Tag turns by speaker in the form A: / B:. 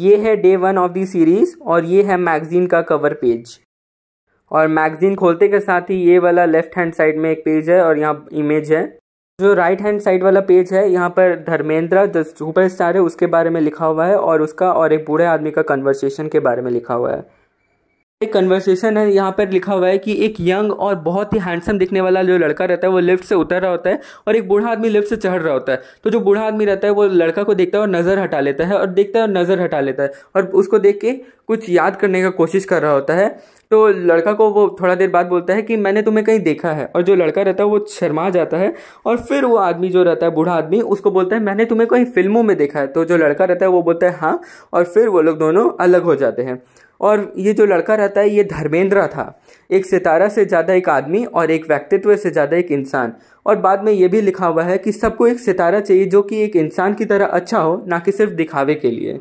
A: ये है day one of the series और ये है मैगज़ीन का कवर पेज और मैगज़ीन खोलते के साथ ही ये वाला लेफ़्ट हैंड साइड में एक पेज है और यहाँ इमेज है जो राइट हैंड साइड वाला पेज है यहाँ पर धर्मेंद्र द सुपर स्टार है उसके बारे में लिखा हुआ है और उसका और एक बूढ़े आदमी का कन्वर्सेशन के बारे में लिखा हुआ है एक कन्वर्सेशन है यहाँ पर लिखा हुआ है कि एक यंग और बहुत ही हैंडसम दिखने वाला जो लड़का रहता है वो लिफ्ट से उतर रहा होता है और एक बूढ़ा आदमी लिफ्ट से चढ़ रहा होता है तो जो बूढ़ा आदमी रहता है वो लड़का को देखता है और नज़र हटा लेता है और देखता है और नज़र हटा लेता है और उसको देख के कुछ याद करने का कोशिश कर रहा होता है तो लड़का को वो थोड़ा देर बाद बोलता है कि मैंने तुम्हें कहीं देखा है और जो लड़का रहता है वो शर्मा जाता है और फिर वो आदमी जो रहता है बूढ़ा आदमी उसको बोलता है मैंने तुम्हें कहीं फिल्मों में देखा है तो जो लड़का रहता है वो बोलता है हाँ और फिर वो लोग दोनों अलग हो जाते हैं और ये जो लड़का रहता है ये धर्मेंद्रा था एक सितारा से ज़्यादा एक आदमी और एक व्यक्तित्व से ज़्यादा एक इंसान और बाद में ये भी लिखा हुआ है कि सबको एक सितारा चाहिए जो कि एक इंसान की तरह अच्छा हो ना कि सिर्फ दिखावे के लिए